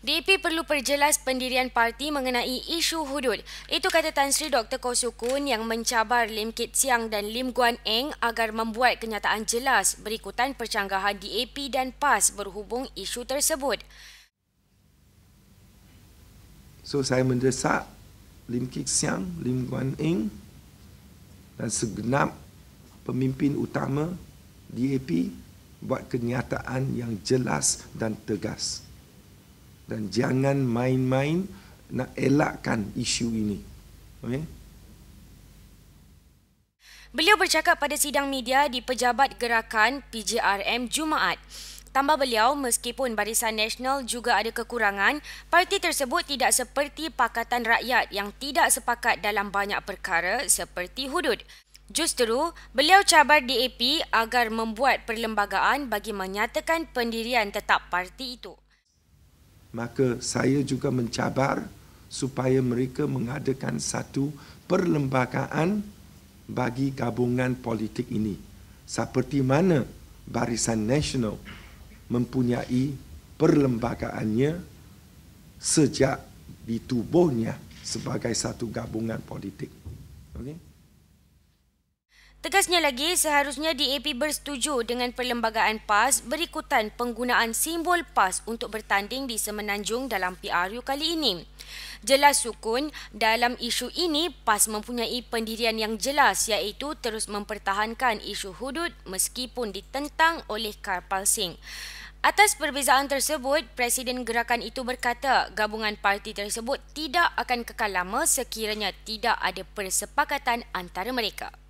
DAP perlu perjelas pendirian parti mengenai isu hudud. Itu kata Tan Sri Dr. Kosukun yang mencabar Lim Kit Siang dan Lim Guan Eng agar membuat kenyataan jelas berikutan percanggahan DAP dan PAS berhubung isu tersebut. So saya mendesak Lim Kit Siang, Lim Guan Eng dan segenap pemimpin utama DAP buat kenyataan yang jelas dan tegas dan jangan main-main nak elakkan isu ini. Okay? Beliau bercakap pada sidang media di Pejabat Gerakan PJRM Jumaat. Tambah beliau, meskipun Barisan Nasional juga ada kekurangan, parti tersebut tidak seperti Pakatan Rakyat yang tidak sepakat dalam banyak perkara seperti hudud. Justeru, beliau cabar DAP agar membuat perlembagaan bagi menyatakan pendirian tetap parti itu. Maka saya juga mencabar supaya mereka mengadakan satu perlembagaan bagi gabungan politik ini. Seperti mana Barisan Nasional mempunyai perlembagaannya sejak ditubuhnya sebagai satu gabungan politik. Okay? Tegasnya lagi, seharusnya DAP bersetuju dengan perlembagaan PAS berikutan penggunaan simbol PAS untuk bertanding di Semenanjung dalam PRU kali ini. Jelas sukun, dalam isu ini PAS mempunyai pendirian yang jelas iaitu terus mempertahankan isu hudud meskipun ditentang oleh Karpal Singh. Atas perbezaan tersebut, Presiden gerakan itu berkata gabungan parti tersebut tidak akan kekal lama sekiranya tidak ada persepakatan antara mereka.